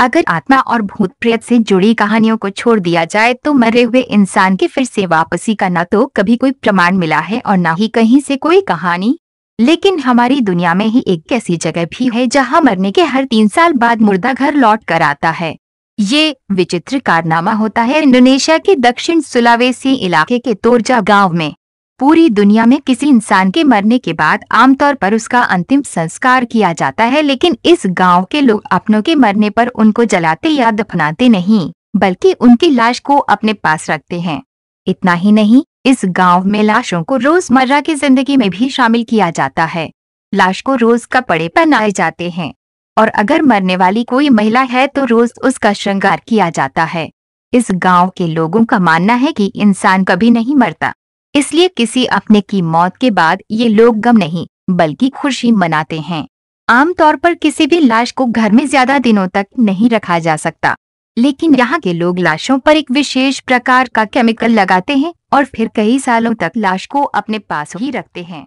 अगर आत्मा और भूत प्रेत से जुड़ी कहानियों को छोड़ दिया जाए तो मरे हुए इंसान की फिर से वापसी का न तो कभी कोई प्रमाण मिला है और न ही कहीं से कोई कहानी लेकिन हमारी दुनिया में ही एक ऐसी जगह भी है जहां मरने के हर तीन साल बाद मुर्दा घर लौट कर आता है ये विचित्र कारनामा होता है इंडोनेशिया के दक्षिण सुलावेसी इलाके के तोरजा गांव में पूरी दुनिया में किसी इंसान के मरने के बाद आमतौर पर उसका अंतिम संस्कार किया जाता है लेकिन इस गांव के लोग अपनों के मरने पर उनको जलाते या दफनाते नहीं बल्कि उनकी लाश को अपने पास रखते हैं इतना ही नहीं इस गांव में लाशों को रोजमर्रा की जिंदगी में भी शामिल किया जाता है लाश को रोज कपड़े पहनाए जाते हैं और अगर मरने वाली कोई महिला है तो रोज उसका श्रृंगार किया जाता है इस गांव के लोगों का मानना है कि इंसान कभी नहीं मरता इसलिए किसी अपने की मौत के बाद ये लोग गम नहीं बल्कि खुशी मनाते हैं आमतौर पर किसी भी लाश को घर में ज्यादा दिनों तक नहीं रखा जा सकता लेकिन यहाँ के लोग लाशों पर एक विशेष प्रकार का केमिकल लगाते हैं और फिर कई सालों तक लाश को अपने पास ही रखते हैं